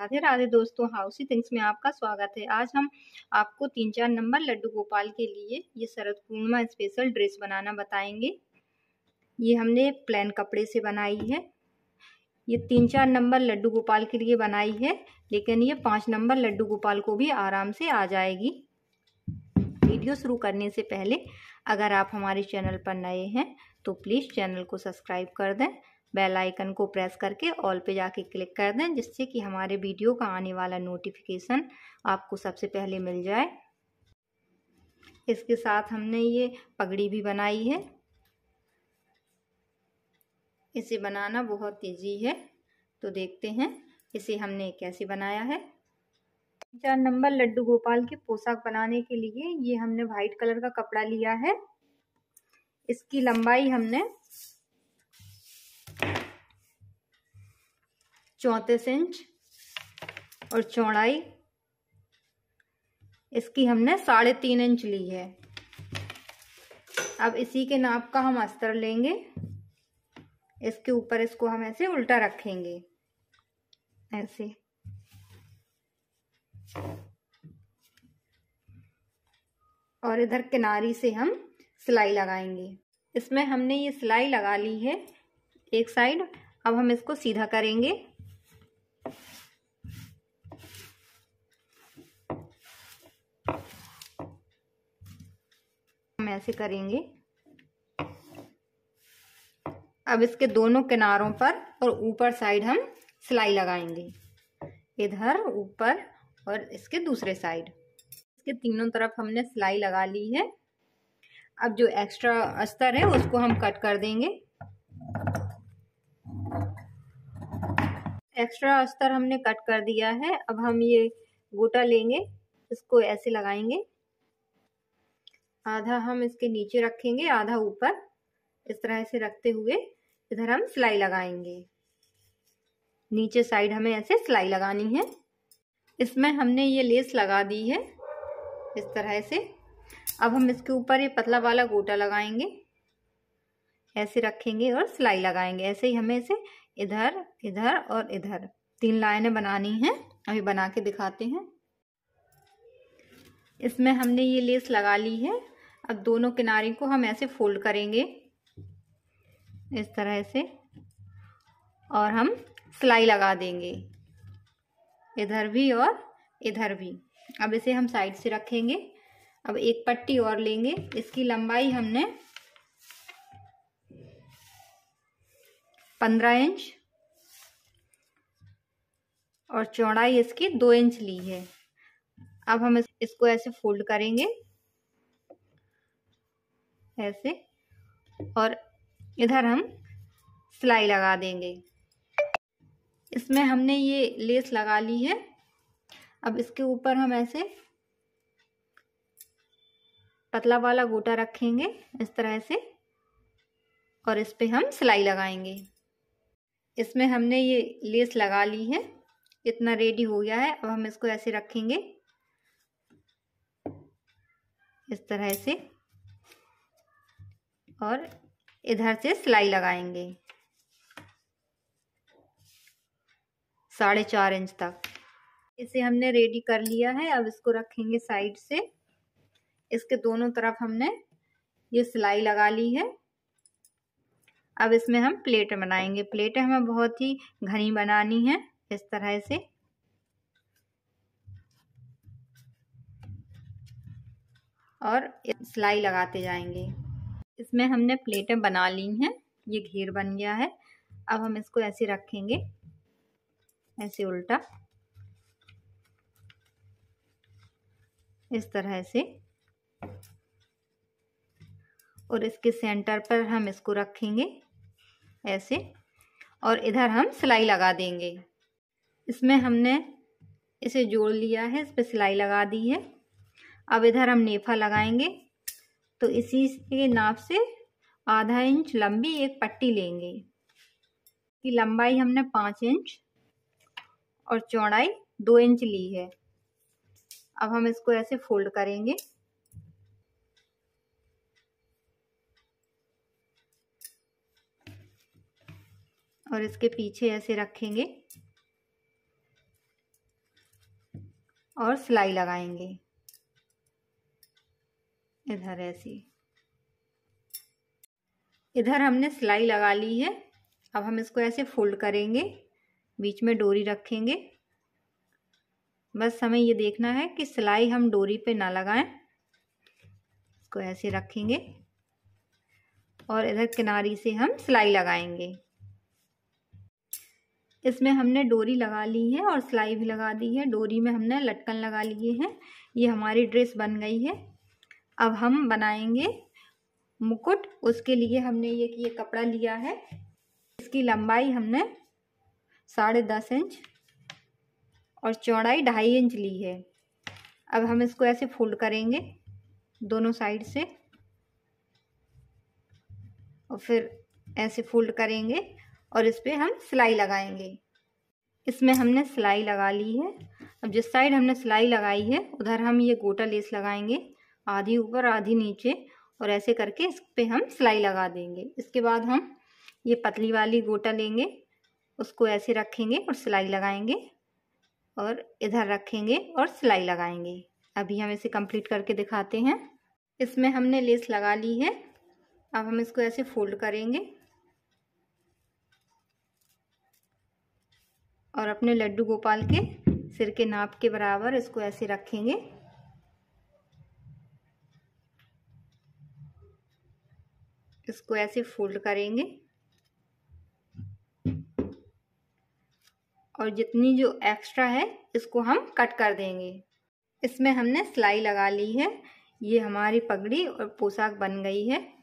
राधे राधे दोस्तों हाउसी थिंग्स में आपका स्वागत है आज हम आपको तीन चार नंबर लड्डू गोपाल के लिए ये शरद पूर्णिमा स्पेशल ड्रेस बनाना बताएंगे ये हमने प्लेन कपड़े से बनाई है ये तीन चार नंबर लड्डू गोपाल के लिए बनाई है लेकिन ये पाँच नंबर लड्डू गोपाल को भी आराम से आ जाएगी वीडियो शुरू करने से पहले अगर आप हमारे चैनल पर नए हैं तो प्लीज़ चैनल को सब्सक्राइब कर दें बेल आइकन को प्रेस करके ऑल पे जाके क्लिक कर दें जिससे कि हमारे वीडियो का आने वाला नोटिफिकेशन आपको सबसे पहले मिल जाए इसके साथ हमने ये पगड़ी भी बनाई है इसे बनाना बहुत तेजी है तो देखते हैं इसे हमने कैसे बनाया है चार नंबर लड्डू गोपाल के पोशाक बनाने के लिए ये हमने वाइट कलर का कपड़ा लिया है इसकी लंबाई हमने चौंतीस इंच और चौड़ाई इसकी हमने साढ़े तीन इंच ली है अब इसी के नाप का हम अस्तर लेंगे इसके ऊपर इसको हम ऐसे उल्टा रखेंगे ऐसे और इधर किनारी से हम सिलाई लगाएंगे इसमें हमने ये सिलाई लगा ली है एक साइड अब हम इसको सीधा करेंगे हम ऐसे करेंगे अब इसके दोनों किनारों पर और ऊपर साइड हम सिलाई लगाएंगे इधर ऊपर और इसके दूसरे साइड इसके तीनों तरफ हमने सिलाई लगा ली है अब जो एक्स्ट्रा अस्तर है उसको हम कट कर देंगे एक्स्ट्रा अस्तर हमने कट कर दिया है अब हम ये गोटा लेंगे इसको ऐसे लगाएंगे आधा हम इसके नीचे रखेंगे आधा ऊपर इस तरह से रखते हुए इधर हम सिलाई लगाएंगे नीचे साइड हमें ऐसे सिलाई लगानी है इसमें हमने ये लेस लगा दी है इस तरह से अब हम इसके ऊपर ये पतला वाला गोटा लगाएंगे ऐसे रखेंगे और सिलाई लगाएंगे ऐसे ही हमें इसे इधर इधर और इधर तीन लाइनें बनानी हैं अभी बना के दिखाते हैं इसमें हमने ये लेस लगा ली है अब दोनों किनारे को हम ऐसे फोल्ड करेंगे इस तरह से और हम सिलाई लगा देंगे इधर भी और इधर भी अब इसे हम साइड से रखेंगे अब एक पट्टी और लेंगे इसकी लंबाई हमने पंद्रह इंच और चौड़ाई इसकी दो इंच ली है अब हम इसको ऐसे फोल्ड करेंगे ऐसे और इधर हम सिलाई लगा देंगे इसमें हमने ये लेस लगा ली है अब इसके ऊपर हम ऐसे पतला वाला गोटा रखेंगे इस तरह से और इस पर हम सिलाई लगाएंगे इसमें हमने ये लेस लगा ली है इतना रेडी हो गया है अब हम इसको ऐसे रखेंगे इस तरह से और इधर से सिलाई लगाएंगे साढ़े चार इंच तक इसे हमने रेडी कर लिया है अब इसको रखेंगे साइड से इसके दोनों तरफ हमने ये सिलाई लगा ली है अब इसमें हम प्लेट बनाएंगे प्लेटें हमें बहुत ही घनी बनानी है इस तरह से और सिलाई लगाते जाएंगे इसमें हमने प्लेटें बना ली हैं ये घेर बन गया है अब हम इसको ऐसे रखेंगे ऐसे उल्टा इस तरह से और इसके सेंटर पर हम इसको रखेंगे ऐसे और इधर हम सिलाई लगा देंगे इसमें हमने इसे जोड़ लिया है इस पर सिलाई लगा दी है अब इधर हम नेफा लगाएंगे तो इसी के नाप से आधा इंच लंबी एक पट्टी लेंगे की लंबाई हमने पाँच इंच और चौड़ाई दो इंच ली है अब हम इसको ऐसे फोल्ड करेंगे और इसके पीछे ऐसे रखेंगे और सिलाई लगाएंगे इधर ऐसी इधर हमने सिलाई लगा ली है अब हम इसको ऐसे फोल्ड करेंगे बीच में डोरी रखेंगे बस हमें ये देखना है कि सिलाई हम डोरी पे ना लगाएं इसको ऐसे रखेंगे और इधर किनारी से हम सिलाई लगाएंगे इसमें हमने डोरी लगा ली है और सिलाई भी लगा दी है डोरी में हमने लटकन लगा लिए हैं ये हमारी ड्रेस बन गई है अब हम बनाएंगे मुकुट उसके लिए हमने ये ये कपड़ा लिया है इसकी लंबाई हमने साढ़े दस इंच और चौड़ाई ढाई इंच ली है अब हम इसको ऐसे फोल्ड करेंगे दोनों साइड से और फिर ऐसे फोल्ड करेंगे और इस पर हम सिलाई लगाएंगे इसमें हमने सिलाई लगा ली है अब जिस साइड हमने सिलाई लगाई है उधर हम ये गोटा लेस लगाएंगे आधी ऊपर आधी नीचे और ऐसे करके इस पर हम सिलाई लगा देंगे इसके बाद हम ये पतली वाली गोटा लेंगे उसको ऐसे रखेंगे और सिलाई लगाएंगे और इधर रखेंगे और सिलाई लगाएंगे अभी हम इसे कंप्लीट करके दिखाते हैं इसमें हमने लेस लगा ली है अब हम इसको ऐसे फोल्ड करेंगे और अपने लड्डू गोपाल के सिर के नाप के बराबर इसको ऐसे रखेंगे इसको ऐसे फोल्ड करेंगे और जितनी जो एक्स्ट्रा है इसको हम कट कर देंगे इसमें हमने सिलाई लगा ली है ये हमारी पगड़ी और पोशाक बन गई है